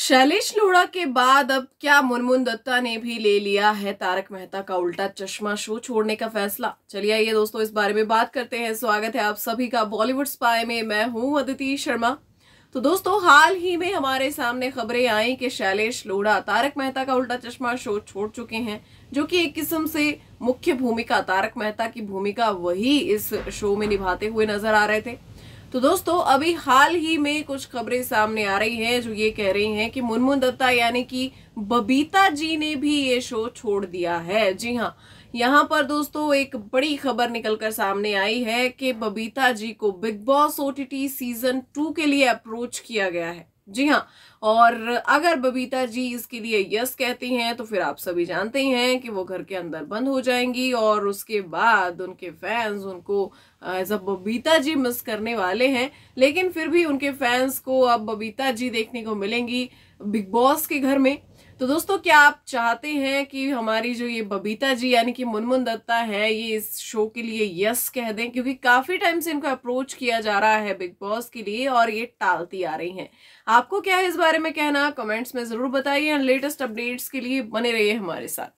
शैलेश लोढ़ा के बाद अब क्या मुनमुन दत्ता ने भी ले लिया है तारक मेहता का उल्टा चश्मा शो छोड़ने का फैसला चलिए आइए दोस्तों इस बारे में बात करते हैं स्वागत है आप सभी का बॉलीवुड स्पाई में मैं हूं अदिति शर्मा तो दोस्तों हाल ही में हमारे सामने खबरें आई कि शैलेश लोढ़ा तारक मेहता का उल्टा चश्मा शो छोड़ चुके हैं जो कि एक किस्म से मुख्य भूमिका तारक मेहता की भूमिका वही इस शो में निभाते हुए नजर आ रहे थे तो दोस्तों अभी हाल ही में कुछ खबरें सामने आ रही हैं जो ये कह रही हैं कि मुनमुन दत्ता यानी कि बबीता जी ने भी ये शो छोड़ दिया है जी हाँ यहाँ पर दोस्तों एक बड़ी खबर निकलकर सामने आई है कि बबीता जी को Bigg Boss OTT season two के लिए अप्रोच किया गया है जी हाँ और अगर बबीता जी इसके लिए यस कहती हैं तो फिर आप सभी जानते ही हैं कि वो घर के अंदर बंद हो जाएंगी और उसके बाद उनके फैंस उनको as a Babita ji miss करने वाले हैं लेकिन फिर भी उनके फैंस को अब बबीता जी देखने को मिलेंगी बिग बॉस के घर में तो दोस्तों क्या आप चाहते हैं कि हमारी जो ये बबीता जी यानी कि मुनमुन दत्ता है ये इस शो के लिए यस कह दें क्योंकि काफ़ी टाइम से इनको अप्रोच किया जा रहा है बिग बॉस के लिए और ये टालती आ रही हैं आपको क्या है इस बारे में कहना कमेंट्स में ज़रूर बताइए एंड लेटेस्ट अपडेट्स के लिए बने रहिए हमारे साथ